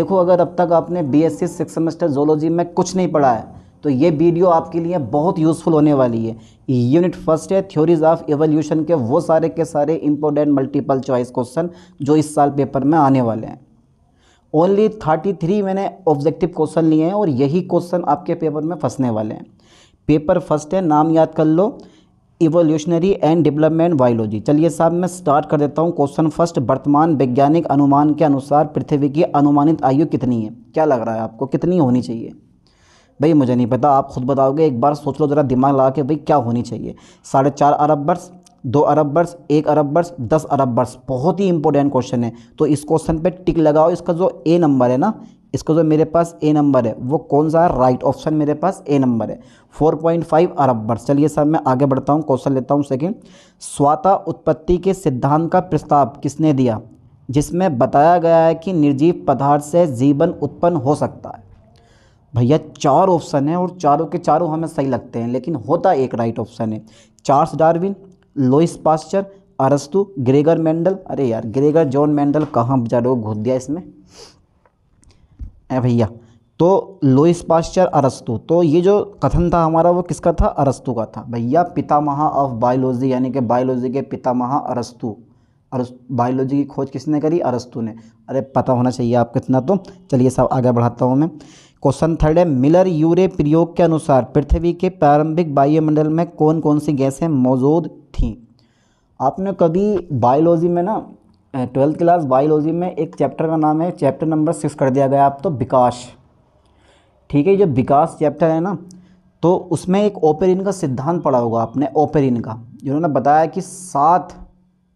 देखो अगर अब तक आपने B S C six semester zoology में कुछ नहीं पढ़ा है तो ये वीडियो आपके लिए बहुत यूज़फुल होने वाली है यूनिट फर्स्ट है थ्योरीज ऑफ एवोल्यूशन के वो सारे के सारे इंपॉर्टेंट मल्टीपल चॉइस क्वेश्चन जो इस साल पेपर में आने वाले हैं ओनली थर्टी थ्री मैंने ऑब्जेक्टिव क्वेश्चन लिए हैं और यही क्वेश्चन आपके पेपर में फंसने वाले हैं पेपर फर्स्ट है नाम याद कर लो इवोल्यूशनरी एंड डेवलपमेंट बायोलॉजी चलिए साहब मैं स्टार्ट कर देता हूँ क्वेश्चन फर्स्ट वर्तमान वैज्ञानिक अनुमान के अनुसार पृथ्वी की अनुमानित आयु कितनी है क्या लग रहा है आपको कितनी होनी चाहिए भाई मुझे नहीं पता आप खुद बताओगे एक बार सोच लो ज़रा दिमाग लगा के भाई क्या होनी चाहिए साढ़े चार अरब वर्ष दो अरब वर्ष एक अरब वर्ष दस अरब वर्ष बहुत ही इंपॉर्टेंट क्वेश्चन है तो इस क्वेश्चन पे टिक लगाओ इसका जो ए नंबर है ना इसका जो मेरे पास ए नंबर है वो कौन सा है राइट ऑप्शन मेरे पास ए नंबर है 4.5 अरब वर्ष चलिए सर मैं आगे बढ़ता हूँ क्वेश्चन लेता हूँ सेकेंड स्वाता उत्पत्ति के सिद्धांत का प्रस्ताव किसने दिया जिसमें बताया गया है कि निर्जीव पदार्थ से जीवन उत्पन्न हो सकता है भैया चार ऑप्शन है और चारों के चारों हमें सही लगते हैं लेकिन होता एक राइट ऑप्शन है चार्ल्स डार्विन लोइस पास्चर अरस्तु ग्रेगर मेंडल अरे यार ग्रेगर जॉन मेंडल कहाँ बेचारे घुस दिया इसमें है भैया तो लोइस पाश्चर अरस्तु तो ये जो कथन था हमारा वो किसका था अरस्तु का था भैया पितामह ऑफ बायोलॉजी यानी कि बायोलॉजी के पितामह अरस्तु बायोलॉजी की खोज किसने करी अरस्तु ने अरे पता होना चाहिए आप कितना तो चलिए सब आगे बढ़ाता हूँ मैं क्वेश्चन थर्ड है मिलर यूरे प्रयोग के अनुसार पृथ्वी के प्रारंभिक वायुमंडल में कौन कौन सी गैसें मौजूद थीं आपने कभी बायोलॉजी में ना ट्वेल्थ क्लास बायोलॉजी में एक चैप्टर का नाम है चैप्टर नंबर सिक्स कर दिया गया आप तो विकास ठीक है जो विकास चैप्टर है ना तो उसमें एक ओपेरिन का सिद्धांत पढ़ा होगा आपने ओपेरिन का जिन्होंने बताया कि सात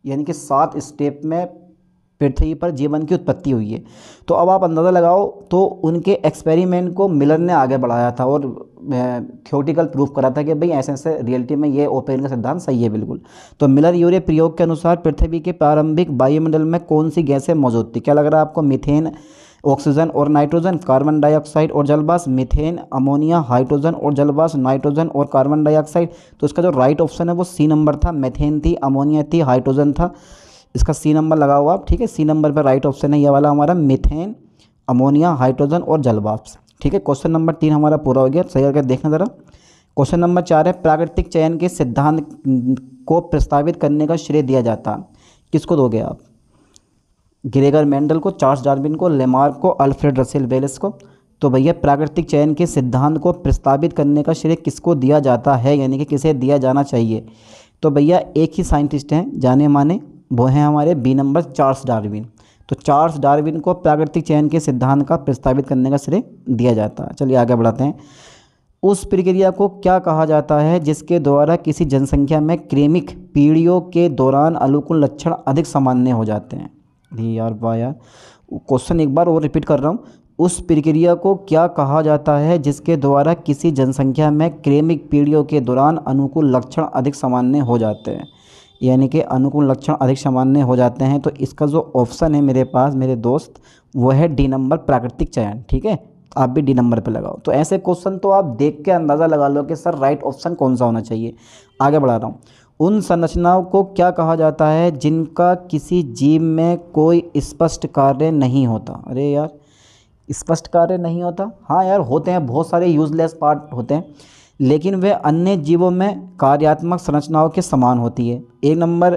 यानी कि सात स्टेप में पृथ्वी पर जीवन की उत्पत्ति हुई है तो अब आप अंदाज़ा लगाओ तो उनके एक्सपेरिमेंट को मिलर ने आगे बढ़ाया था और थियोटिकल प्रूफ करा था कि भाई ऐसे ऐसे रियलिटी में ये ओपेन का सिद्धांत सही है बिल्कुल तो मिलर यूरे प्रयोग के अनुसार पृथ्वी के प्रारंभिक वायुमंडल में कौन सी गैसें मौजूद थी क्या लग रहा है आपको मिथेन ऑक्सीजन और नाइट्रोजन कार्बन डाइऑक्साइड और जलवास मिथेन अमोनिया हाइड्रोजन और जलवास नाइट्रोजन और कार्बन डाइऑक्साइड तो इसका जो राइट ऑप्शन है वो सी नंबर था मिथेन थी अमोनिया थी हाइड्रोजन था इसका सी नंबर लगा हुआ आप ठीक है सी नंबर पर राइट ऑप्शन है यह वाला हमारा मिथेन अमोनिया हाइड्रोजन और जलवाप्स ठीक है क्वेश्चन नंबर तीन हमारा पूरा हो गया सही करके देखना ज़रा क्वेश्चन नंबर चार है प्राकृतिक चयन के सिद्धांत को प्रस्तावित करने का श्रेय दिया जाता किसको दोगे आप ग्रेगर मेंडल को चार्ल्स डार्विन को लेमार्क को अल्फ्रेड रसेल वेलेस को तो भैया प्राकृतिक चयन के सिद्धांत को प्रस्तावित करने का श्रेय किसको दिया जाता है यानी कि किसे दिया जाना चाहिए तो भैया एक ही साइंटिस्ट हैं जाने माने वो हैं हमारे बी नंबर चार्ल्स डार्विन तो चार्ल्स डार्विन को प्राकृतिक चयन के सिद्धांत का प्रस्तावित करने का श्रेय दिया जाता है चलिए आगे बढ़ाते हैं उस प्रक्रिया को क्या कहा जाता है जिसके द्वारा किसी जनसंख्या में क्रेमिक पीढ़ियों के दौरान अनुकूल लक्षण अधिक सामान्य हो जाते हैं नहीं यार वाह यार क्वेश्चन एक बार और रिपीट कर रहा हूँ उस प्रक्रिया को क्या कहा जाता है जिसके द्वारा किसी जनसंख्या में क्रेमिक पीढ़ियों के दौरान अनुकूल लक्षण अधिक सामान्य हो जाते हैं यानी कि अनुकूल लक्षण अधिक सामान्य हो जाते हैं तो इसका जो ऑप्शन है मेरे पास मेरे दोस्त वो है डी नंबर प्राकृतिक चयन ठीक है आप भी डी नंबर पर लगाओ तो ऐसे क्वेश्चन तो आप देख के अंदाज़ा लगा लो कि सर राइट ऑप्शन कौन सा होना चाहिए आगे बढ़ा रहा हूँ उन संरचनाओं को क्या कहा जाता है जिनका किसी जीव में कोई स्पष्ट कार्य नहीं होता अरे यार स्पष्ट कार्य नहीं होता हाँ यार होते हैं बहुत सारे यूजलेस पार्ट होते हैं लेकिन वे अन्य जीवों में कार्यात्मक संरचनाओं के समान होती है एक नंबर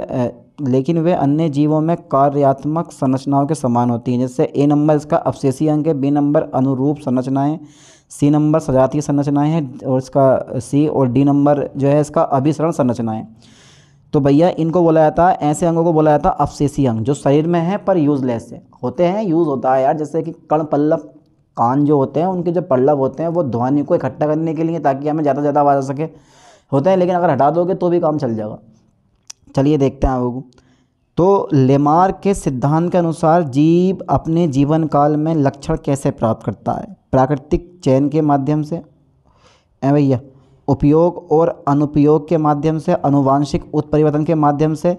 लेकिन वे अन्य जीवों में कार्यात्मक संरचनाओं के समान होती हैं जैसे ए नंबर इसका अवशेषी अंग है बी नंबर अनुरूप संरचनाएं सी नंबर सजातीय संरचनाएं हैं और इसका सी और डी नंबर जो है इसका अभिसरण संरचनाएं तो भैया इनको बोला जाता है ऐसे अंगों को बोला जाता है अवशेषी अंग जो शरीर में है पर यूजलेस है होते हैं यूज़ होता है यार जैसे कि कर्ण पल्लव कान जो होते हैं उनके जो पल्लव होते हैं वो ध्वनि को इकट्ठा करने के लिए ताकि हमें ज़्यादा से ज़्यादा आवाज़ आ सके होते हैं लेकिन अगर हटा दोगे तो भी काम चल जाएगा चलिए देखते हैं आपको तो लेमार के सिद्धांत के अनुसार जीव अपने जीवन काल में लक्षण कैसे प्राप्त करता है प्राकृतिक चयन के माध्यम से ए भैया उपयोग और अनुपयोग के माध्यम से अनुवांशिक उत्परिवर्तन के माध्यम से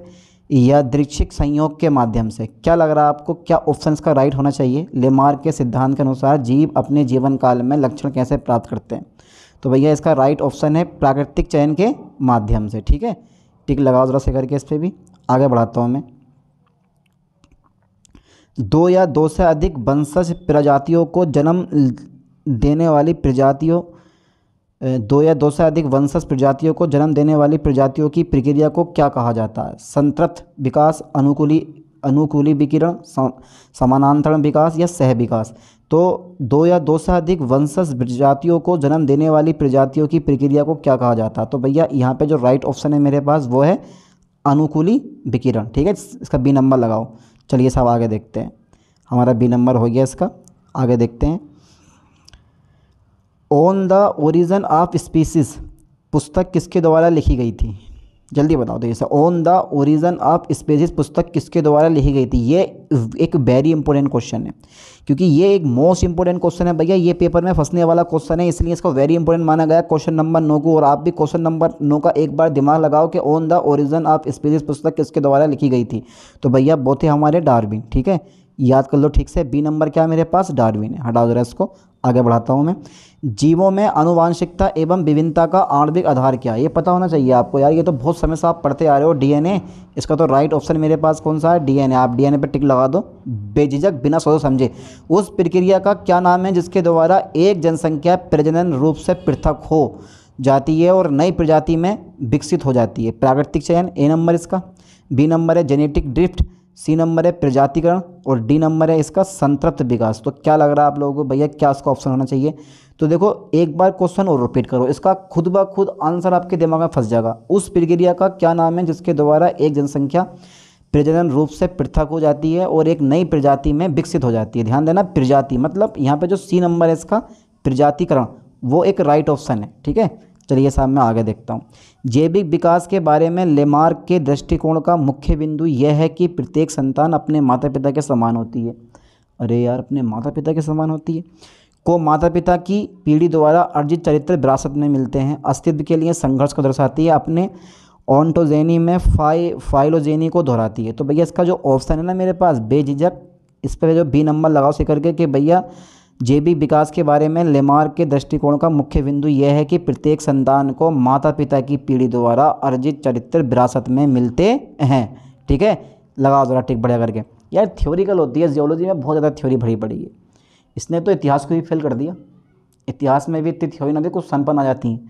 या दृक्षिक संयोग के माध्यम से क्या लग रहा है आपको क्या ऑप्शन का राइट होना चाहिए लेमार के सिद्धांत के अनुसार जीव अपने जीवन काल में लक्षण कैसे प्राप्त करते हैं तो भैया इसका राइट ऑप्शन है प्राकृतिक चयन के माध्यम से ठीक है टिक लगाओ जरा से करके इस पर भी आगे बढ़ाता हूँ मैं दो या दो से अधिक वंशज प्रजातियों को जन्म देने वाली प्रजातियों दो या दो से अधिक वंशज प्रजातियों को जन्म देने वाली प्रजातियों की प्रक्रिया को क्या कहा जाता है संतृत विकास अनुकूली अनुकूली विकिरण समानांतरण विकास या सह विकास तो दो या दो से अधिक वंशज प्रजातियों को जन्म देने वाली प्रजातियों की प्रक्रिया को क्या कहा जाता है तो भैया यहाँ पे जो राइट ऑप्शन है मेरे पास वो है अनुकूली विकिरण ठीक है इसका बी नंबर लगाओ चलिए साहब आगे देखते हैं हमारा बी नंबर हो गया इसका आगे देखते हैं on the origin of species पुस्तक किसके द्वारा लिखी गई थी जल्दी बताओ तो ये sir on the origin of species पुस्तक किसके द्वारा लिखी गई थी ये एक वेरी इंपॉर्टेंट क्वेश्चन है क्योंकि ये एक मोस्ट इंपॉर्टेंट क्वेश्चन है भैया ये पेपर में फंसने वाला क्वेश्चन है इसलिए इसको वेरी इंपॉर्टेंट माना गया क्वेश्चन नंबर नौ को और आप भी क्वेश्चन नंबर नौ का एक बार दिमाग लगाओ कि on the origin of species पुस्तक किसके द्वारा लिखी गई थी तो भैया बहुत हमारे डारबिन ठीक है याद कर लो ठीक से बी नंबर क्या है मेरे पास डारविन है हटा जरा इसको आगे बढ़ाता हूँ मैं जीवों में अनुवांशिकता एवं विभिन्नता का आणविक आधार क्या है ये पता होना चाहिए आपको यार ये तो बहुत समय से आप पढ़ते आ रहे हो डीएनए इसका तो राइट ऑप्शन मेरे पास कौन सा है डीएनए आप डीएनए पर टिक लगा दो बेझिझक बिना सोचो समझे उस प्रक्रिया का क्या नाम है जिसके द्वारा एक जनसंख्या प्रजनन रूप से पृथक हो जाती है और नई प्रजाति में विकसित हो जाती है प्राकृतिक चयन ए नंबर इसका बी नंबर है जेनेटिक ड्रिफ्ट सी नंबर है प्रजातिकरण और डी नंबर है इसका संतृप्त विकास तो क्या लग रहा है आप लोगों को भैया क्या इसका ऑप्शन होना चाहिए तो देखो एक बार क्वेश्चन और रिपीट करो इसका खुद ब खुद आंसर आपके दिमाग में फंस जाएगा उस प्रक्रिया का क्या नाम है जिसके द्वारा एक जनसंख्या प्रजनन रूप से पृथक हो जाती है और एक नई प्रजाति में विकसित हो जाती है ध्यान देना प्रजाति मतलब यहाँ पर जो सी नंबर है इसका प्रजातिकरण वो एक राइट ऑप्शन है ठीक है चलिए साहब मैं आगे देखता हूँ जैविक विकास के बारे में लेमार्क के दृष्टिकोण का मुख्य बिंदु यह है कि प्रत्येक संतान अपने माता पिता के समान होती है अरे यार अपने माता पिता के समान होती है को माता पिता की पीढ़ी द्वारा अर्जित चरित्र विरासत में मिलते हैं अस्तित्व के लिए संघर्ष को दर्शाती है अपने ऑन्टोजेनी में फाइ फाइलोजेनी को दोहराती है तो भैया इसका जो ऑप्शन है ना मेरे पास बेझिझक इस पर जो बी नंबर लगाओ से करके कि भैया जैविक विकास के बारे में लेमार के दृष्टिकोण का मुख्य बिंदु यह है कि प्रत्येक संतान को माता पिता की पीढ़ी द्वारा अर्जित चरित्र विरासत में मिलते हैं ठीक है लगाओ ज़रा टिक बढ़िया करके यार थ्योरिकल होती है जियोलॉजी में बहुत ज़्यादा थ्योरी भरी पड़ी है इसने तो इतिहास को भी फेल कर दिया इतिहास में भी इतनी थ्योरी ना दे कुछ सनपन आ जाती हैं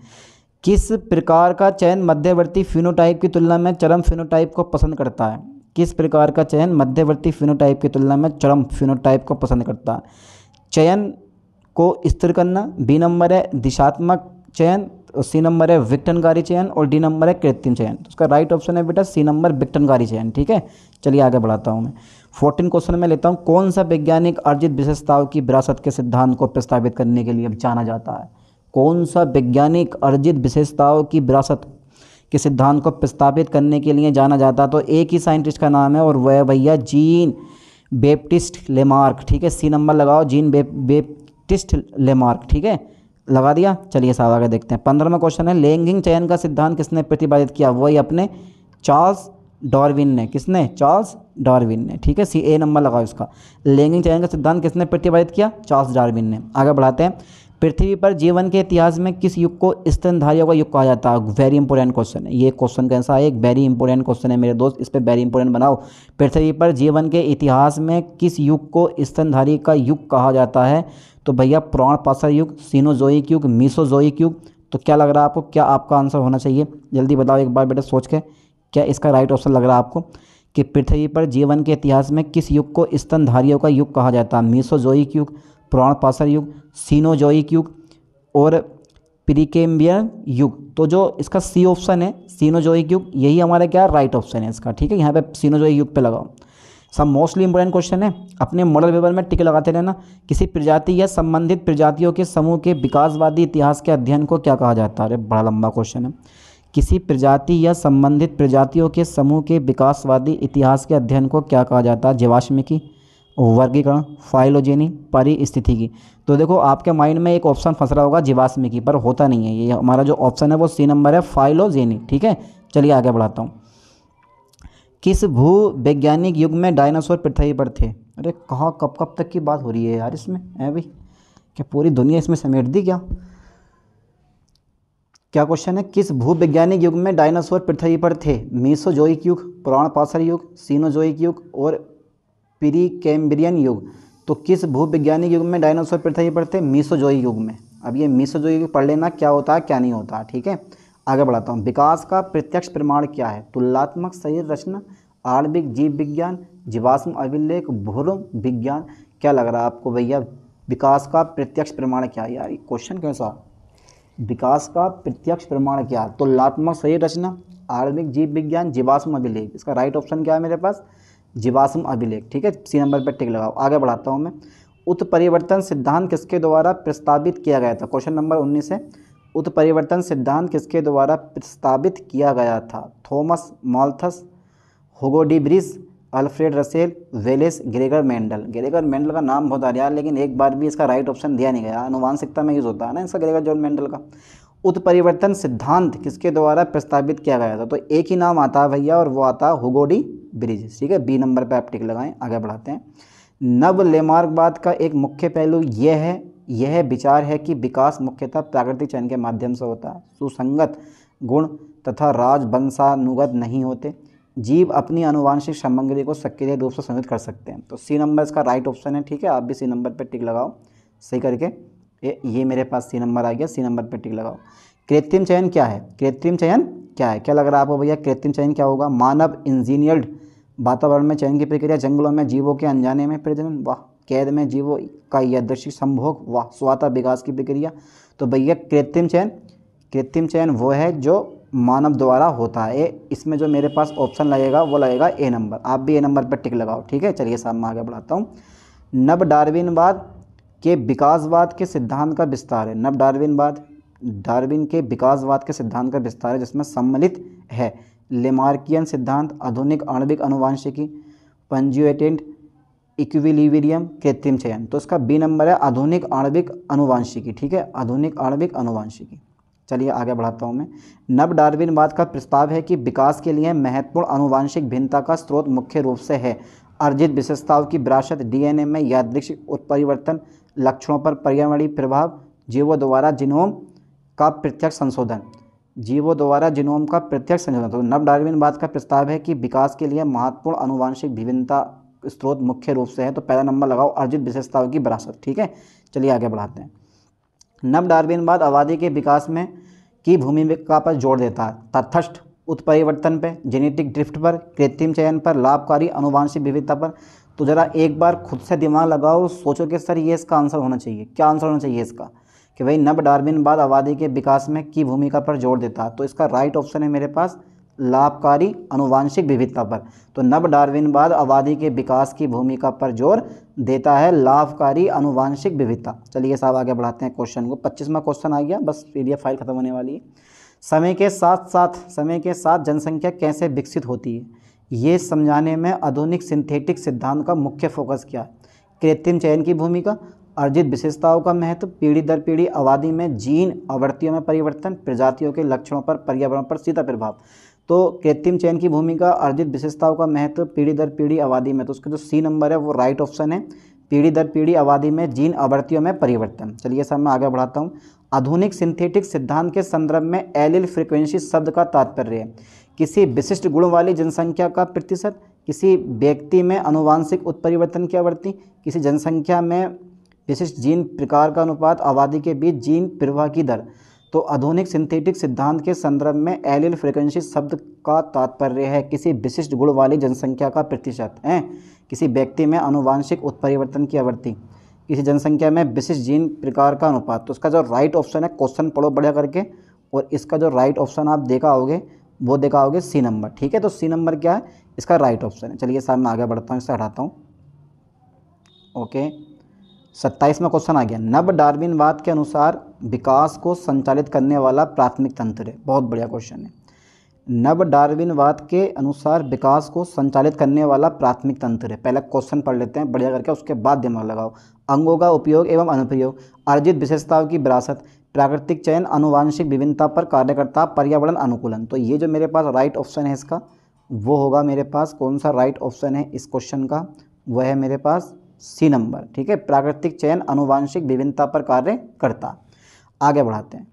किस प्रकार का चयन मध्यवर्ती फिनोटाइप की तुलना में चरम फिनोटाइप को पसंद करता है किस प्रकार का चयन मध्यवर्ती फिनोटाइप की तुलना में चरम फिनोटाइप को पसंद करता है चयन को स्थिर करना बी नंबर है दिशात्मक चयन और सी नंबर है विक्टनकारी चयन और डी नंबर है कृत्रिम चयन तो उसका राइट ऑप्शन है बेटा सी नंबर विक्टनकारी चयन ठीक है चलिए आगे बढ़ाता हूँ मैं फोर्टीन क्वेश्चन में लेता हूँ कौन सा वैज्ञानिक अर्जित विशेषताओं की विरासत के सिद्धांत को प्रस्तावित करने के लिए जाना जाता है कौन सा वैज्ञानिक अर्जित विशेषताओं की विरासत के सिद्धांत को प्रस्तावित करने के लिए जाना जाता है तो एक ही साइंटिस्ट का नाम है और वह भैया जीन बेप्टिस्ट लेमार्क ठीक है सी नंबर लगाओ जीन बेप बेप्टिस्ट लेमार्क ठीक है लगा दिया चलिए साहब आगे देखते हैं पंद्रहवा क्वेश्चन है लेंगिंग चयन का सिद्धांत किसने प्रतिपादित किया वही अपने चार्ल्स डॉर्विन ने किसने चार्ल्स डॉर्विन ने ठीक है सी ए नंबर लगाओ इसका लेंगिंग चयन का सिद्धांत किसने प्रतिपादित किया चार्ल्स डॉर्विन ने आगे बढ़ाते हैं पृथ्वी पर जीवन के इतिहास में किस युग को स्तनधारियों का युग कहा जाता है वेरी इंपॉर्टेंट क्वेश्चन है ये क्वेश्चन कैसा है एक वेरी इंपॉर्टेंट क्वेश्चन है मेरे दोस्त इस पर वेरी इंपॉर्टेंट बनाओ पृथ्वी पर जीवन के इतिहास में किस युग को स्तनधारी का युग कहा जाता है तो भैया प्राण पासा युग सीनोजोइक युग मीसोजोइक युग तो क्या लग रहा है आपको क्या आपका आंसर होना चाहिए जल्दी बताओ एक बार बेटा सोच के क्या इसका राइट ऑप्शन लग रहा है आपको कि पृथ्वी पर जीवन के इतिहास में किस युग को स्तनधारियों का युग कहा जाता है मीसोजोइक युग पुराण पाषण युग सीनोजोइक युग और प्रिकेम्बियन युग तो जो इसका सी ऑप्शन है सीनोजोइक युग यही हमारा क्या राइट ऑप्शन है इसका ठीक है यहाँ पे सीनोजोइक युग पे लगाओ सब मोस्टली इंपॉर्टेंट क्वेश्चन है अपने मॉडल पेपर में टिक लगाते रहना किसी प्रजाति या संबंधित प्रजातियों के समूह के विकासवादी इतिहास के अध्ययन को क्या कहा जाता है अरे बड़ा लंबा क्वेश्चन है किसी प्रजाति या संबंधित प्रजातियों के समूह के विकासवादी इतिहास के अध्ययन को क्या कहा जाता है जीवाश्म की वर्गीकरण फाइलोजेनी की तो देखो आपके माइंड में एक ऑप्शन फंस रहा होगा जीवाश्मी की पर होता नहीं है ये हमारा जो ऑप्शन है वो सी नंबर है फाइलोजेनी ठीक है चलिए आगे बढ़ाता हूँ किस भू वैज्ञानिक युग में डायनासोर पृथ्वी पर थे अरे कहाँ कब कब तक की बात हो रही है यार इसमें है भाई क्या पूरी दुनिया इसमें समेट दी क्या क्या क्वेश्चन है किस भूवैज्ञानिक युग में डायनासोर पृथ्वी पर थे मीसोजोइक युग पुराण पासर युग सीनोजोइक युग और प्री कैम्ब्रियन युग तो किस भूविज्ञानिक युग में डायनासोर पृथ्वी पर पढ़ते हैं मीसोजोई युग में अब ये मिसोजोई युग पढ़ लेना क्या होता है क्या नहीं होता ठीक है आगे बढ़ाता हूँ विकास का प्रत्यक्ष प्रमाण क्या है तुलनात्मक शरीर रचना आणविक जीव विज्ञान जीवाश्म अभिलेख भूरुम विज्ञान क्या लग रहा है आपको भैया विकास का प्रत्यक्ष प्रमाण क्या है यार ये क्वेश्चन कैसा विकास का प्रत्यक्ष प्रमाण क्या तुलनात्मक शरीर रचना आर्मिक जीव विज्ञान जीवाश्म अभिलेख इसका राइट ऑप्शन क्या है मेरे पास जीवाश्म अभिलेख ठीक है सी नंबर पर टिक लगाओ आगे बढ़ाता हूँ मैं उत्परिवर्तन सिद्धांत किसके द्वारा प्रस्तावित किया गया था क्वेश्चन नंबर उन्नीस है उत्परिवर्तन सिद्धांत किसके द्वारा प्रस्तावित किया गया था थॉमस मॉल्थस होगोडीब्रिज Alfred Russel Wallace Gregor Mendel Gregor Mendel का नाम बहुत आ रहा है लेकिन एक बार भी इसका राइट ऑप्शन दिया नहीं गया अनुवांशिकता में यूज़ होता है ना इसका ग्रेगर जॉन मेंडल का उत्परिवर्तन सिद्धांत किसके द्वारा प्रस्तावित किया गया था तो एक ही नाम आता है भैया और वो आता है हुगोडी ब्रिज ठीक है बी नंबर पर आप टिक लगाएं आगे बढ़ाते हैं नव लेमार्कवाद का एक मुख्य पहलू यह है यह विचार है कि विकास मुख्यतः प्राकृतिक चयन के माध्यम से होता है सुसंगत गुण तथा राजवंशानुगत नहीं होते जीव अपनी अनुवांशिक सामग्री को सक्रिय रूप से संयुक्त कर सकते हैं तो सी नंबर इसका राइट ऑप्शन है ठीक है आप भी सी नंबर पर टिक लगाओ सही करके ये मेरे पास सी नंबर आ गया सी नंबर पर टिक लगाओ कृत्रिम चयन क्या है कृत्रिम चयन क्या है क्या लग रहा है आपको भैया कृत्रिम चयन क्या होगा मानव इंजीनियर्ड वातावरण में चयन की प्रक्रिया जंगलों में जीवों के अनजाने में प्रजनन वाह कैद में जीवों का यादृशिक संभोग वाह स्वाता विकास की प्रक्रिया तो भैया कृत्रिम चयन कृत्रिम चयन वो है जो मानव द्वारा होता है इसमें जो मेरे पास ऑप्शन लगेगा वो लगेगा ए नंबर आप भी ए नंबर पर टिक लगाओ ठीक है चलिए साहब मैं आगे बढ़ाता हूँ नब डार्विनवाद के विकासवाद के सिद्धांत का विस्तार है नव डार्विनवाद डार्विन के विकासवाद के सिद्धांत का विस्तार है जिसमें सम्मिलित है लेमार्कियन सिद्धांत आधुनिक आणविक अनुवांशिकी पंजुएटेंट इक्विलिविरियम कृत्रिम चयन तो इसका बी नंबर है आधुनिक आणविक अनुवांशिकी ठीक है आधुनिक आणविक अनुवांशिकी चलिए आगे बढ़ाता हूँ मैं नव डार्विनवाद का प्रस्ताव है कि विकास के लिए महत्वपूर्ण अनुवांशिक भिन्नता का स्रोत मुख्य रूप से है अर्जित विशेषताओं की विरासत डीएनए में यादृक्षिक उत्परिवर्तन लक्षणों पर पर्यावरणीय प्रभाव जीवों द्वारा जिनोम का प्रत्यक्ष संशोधन जीवों द्वारा जिनोम का प्रत्यक्ष संशोधन तो नव बात का प्रस्ताव है कि विकास के लिए महत्वपूर्ण अनुवांशिक विभिन्नता स्रोत मुख्य रूप से है तो पहला नंबर लगाओ अर्जित विशेषताओं की विरासत ठीक है चलिए आगे बढ़ाते हैं नव बाद आबादी के विकास में की भूमिका पर जोड़ देता है तथस्थ उत्परिवर्तन पर जेनेटिक ड्रिफ्ट पर कृत्रिम चयन पर लाभकारी अनुवांशिक विविधता पर तो ज़रा एक बार खुद से दिमाग लगाओ सोचो कि सर ये इसका आंसर होना चाहिए क्या आंसर होना चाहिए इसका कि भाई नब बाद आबादी के विकास में की भूमिका पर जोर देता तो इसका राइट ऑप्शन है मेरे पास लाभकारी अनुवांशिक विविधता पर तो नब बाद आबादी के विकास की भूमिका पर जोर देता है लाभकारी अनुवांशिक विविधता चलिए साहब आगे बढ़ाते हैं क्वेश्चन को पच्चीसवा क्वेश्चन आ गया बस पीडीएफ फाइल खत्म होने वाली है समय के साथ साथ समय के साथ जनसंख्या कैसे विकसित होती है ये समझाने में आधुनिक सिंथेटिक सिद्धांत का मुख्य फोकस क्या है कृत्रिम चयन की भूमिका अर्जित विशेषताओं का महत्व पीढ़ी दर पीढ़ी आबादी में जीन आवृत्तियों में परिवर्तन प्रजातियों के लक्षणों पर पर्यावरण पर सीधा प्रभाव तो कृत्रिम चयन की भूमिका अर्जित विशेषताओं का महत्व पीढ़ी दर पीढ़ी आबादी में तो उसका जो सी नंबर है वो राइट ऑप्शन है पीढ़ी दर पीढ़ी आबादी में जीन आवृत्तियों में परिवर्तन चलिए सर मैं आगे बढ़ाता हूँ आधुनिक सिंथेटिक सिद्धांत के संदर्भ में एलिल फ्रीक्वेंसी शब्द का तात्पर्य है किसी विशिष्ट गुण वाली जनसंख्या का प्रतिशत किसी व्यक्ति में अनुवांशिक उत्परिवर्तन की आवृत्ति किसी जनसंख्या में विशिष्ट जीन प्रकार का अनुपात आबादी के बीच जीन प्रवाह की दर तो आधुनिक सिंथेटिक सिद्धांत के संदर्भ में एलिल फ्रिक्वेंसी शब्द का तात्पर्य है किसी विशिष्ट गुण वाली जनसंख्या का प्रतिशत है किसी व्यक्ति में अनुवांशिक उत्परिवर्तन की आवृत्ति किसी जनसंख्या में विशिष्ट जीन प्रकार का अनुपात तो इसका जो राइट ऑप्शन है क्वेश्चन पढ़ो बढ़िया करके और इसका जो राइट ऑप्शन आप देखा होगे वो देखा होगा सी नंबर ठीक है तो सी नंबर क्या है इसका राइट ऑप्शन है चलिए सर मैं आगे बढ़ता हूँ इसे हटाता हूँ ओके सत्ताईसवा क्वेश्चन आ गया नव वाद के अनुसार विकास को संचालित करने वाला प्राथमिक तंत्र है बहुत बढ़िया क्वेश्चन है नव वाद के अनुसार विकास को संचालित करने वाला प्राथमिक तंत्र है पहले क्वेश्चन पढ़ लेते हैं बढ़िया करके उसके बाद दिमाग लगाओ अंगों का उपयोग एवं अनुप्रयोग अर्जित विशेषताओं की विरासत प्राकृतिक चयन अनुवांशिक विभिन्नता पर कार्य करता पर्यावरण अनुकूलन तो ये जो मेरे पास राइट ऑप्शन है इसका वो होगा मेरे पास कौन सा राइट ऑप्शन है इस क्वेश्चन का वह है मेरे पास सी नंबर ठीक है प्राकृतिक चयन अनुवांशिक विभिन्नता पर कार्य करता आगे बढ़ाते हैं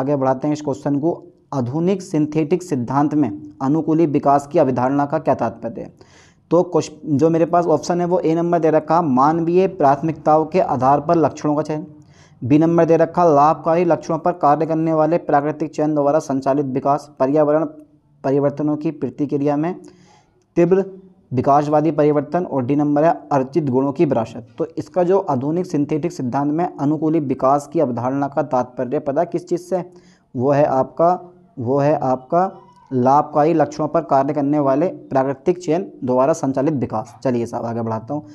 आगे बढ़ाते हैं इस क्वेश्चन को आधुनिक सिंथेटिक सिद्धांत में अनुकूली विकास की अवधारणा का क्या तात्पर्य है तो जो मेरे पास ऑप्शन है वो ए नंबर दे रखा मानवीय प्राथमिकताओं के आधार पर लक्षणों का चयन बी नंबर दे रखा लाभकारी लक्ष्यों पर कार्य करने वाले प्राकृतिक चयन द्वारा संचालित विकास पर्यावरण परिवर्तनों की प्रतिक्रिया में तीव्र विकासवादी परिवर्तन और डी नंबर है अर्जित गुणों की विरासत तो इसका जो आधुनिक सिंथेटिक सिद्धांत में अनुकूलित विकास की अवधारणा का तात्पर्य पता किस चीज़ से वो है आपका वो है आपका लाभकारी लक्ष्यों पर कार्य करने वाले प्राकृतिक चयन द्वारा संचालित विकास चलिए साहब आगे बढ़ाता हूँ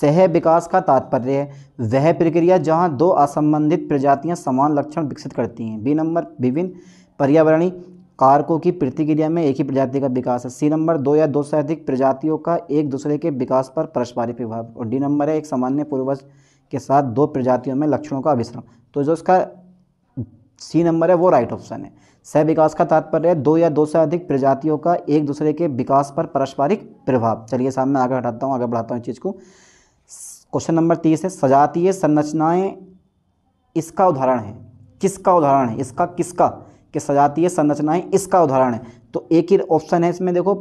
सह विकास का तात्पर्य है वह प्रक्रिया जहाँ दो असंबंधित प्रजातियाँ समान लक्षण विकसित करती हैं बी नंबर विभिन्न पर्यावरणीय कारकों की प्रतिक्रिया में एक ही प्रजाति का विकास है सी नंबर दो या दो से अधिक प्रजातियों का एक दूसरे के विकास पर पारस्परिक प्रभाव और डी नंबर है एक सामान्य पूर्वज के साथ दो प्रजातियों में लक्षणों का अभिश्रम तो जो इसका सी नंबर है वो राइट ऑप्शन है सह विकास का तात्पर्य दो या दो से अधिक प्रजातियों का एक दूसरे के विकास पर पारस्परिक प्रभाव चलिए सामने आगे हटाता हूँ आगे बढ़ाता हूँ इस चीज़ को क्वेश्चन नंबर तीस है सजातीय संरचनाएं इसका उदाहरण है किसका उदाहरण है इसका किसका कि सजातीय संरचनाएं इसका उदाहरण है तो एक ही ऑप्शन है इसमें देखो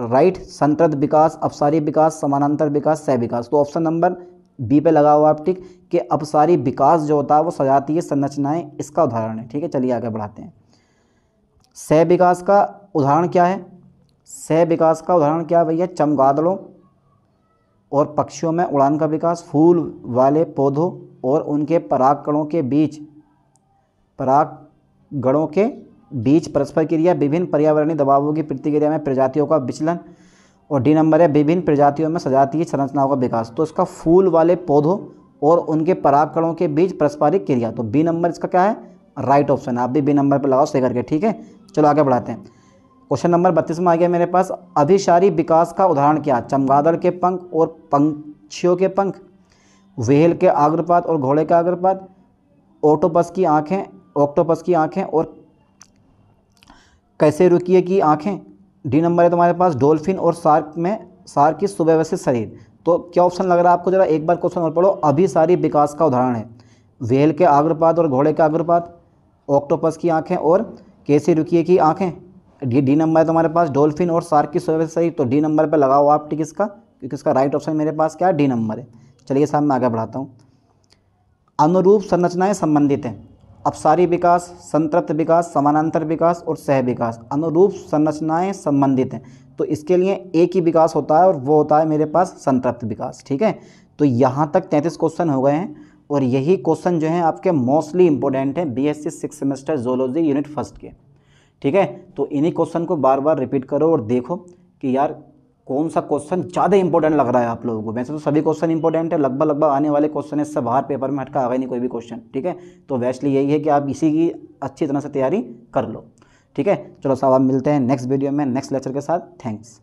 राइट संतृत विकास अपसारी विकास समानांतर विकास सह विकास तो ऑप्शन नंबर बी पे लगा हुआ आप ठीक कि अपसारी विकास जो होता है वो सजातीय संरचनाएं इसका उदाहरण है ठीक है चलिए आगे बढ़ाते हैं सह विकास का उदाहरण क्या है सह विकास का उदाहरण क्या है भैया चमगादड़ों और पक्षियों में उड़ान का विकास फूल वाले पौधों और उनके परागकणों के बीच परागगणों के बीच परस्पर क्रिया विभिन्न पर्यावरणीय दबावों की प्रतिक्रिया में प्रजातियों का विचलन और डी नंबर है विभिन्न प्रजातियों में सजातीय संरचनाओं का विकास तो इसका फूल वाले पौधों और उनके परागकणों के बीच परस्परिक क्रिया तो बी नंबर इसका क्या है राइट ऑप्शन आप भी बी नंबर पर लगाओ सही करके ठीक है चलो आगे बढ़ाते हैं क्वेश्चन नंबर बत्तीस में आ गया मेरे पास अभिशारी विकास का उदाहरण क्या चमगादड़ के पंख और पंक्षियों के पंख व्हेल के आग्रपात और घोड़े का आग्रपात ऑटोपस की आँखें ऑक्टोपस की आँखें और कैसे रुकिए की आँखें डी नंबर है तुम्हारे पास डोल्फिन और सार्क में सार्क की सुव्यवस्थित शरीर तो क्या ऑप्शन लग रहा है आपको जरा एक बार क्वेश्चन और पढ़ो अभिसारी विकास का उदाहरण है व्हेल के आग्रपात और घोड़े के आग्रपात ऑक्टोपस की आँखें और कैसे रुकी है कि आँखें डी डी नंबर है तुम्हारे पास डॉल्फिन और सार्क की सर्विस सही तो डी नंबर पर लगाओ आप टिक इसका क्योंकि इसका राइट ऑप्शन मेरे पास क्या है डी नंबर है चलिए साहब मैं आगे बढ़ाता हूँ अनुरूप संरचनाएं संबंधित हैं अपसारी विकास संतृप्त विकास समानांतर विकास और सह विकास अनुरूप संरचनाएं संबंधित हैं तो इसके लिए एक ही विकास होता है और वो होता है मेरे पास संतृप्त विकास ठीक है तो यहाँ तक तैंतीस क्वेश्चन हो गए हैं और यही क्वेश्चन जो है आपके मोस्टली इंपॉर्टेंट हैं BSc six semester zoology unit first के ठीक है तो इन्हीं क्वेश्चन को बार बार रिपीट करो और देखो कि यार कौन सा क्वेश्चन ज़्यादा इंपॉर्टेंट लग रहा है आप लोगों को वैसे तो सभी क्वेश्चन इंपॉर्टेंट है लगभग लगभग आने वाले क्वेश्चन इससे बाहर पेपर में हटका आ गए नहीं कोई भी क्वेश्चन ठीक है तो वैसली यही है कि आप इसी की अच्छी तरह से तैयारी कर लो ठीक है चलो साहब आप मिलते हैं नेक्स्ट वीडियो में नेक्स्ट लेक्चर के साथ थैंक्स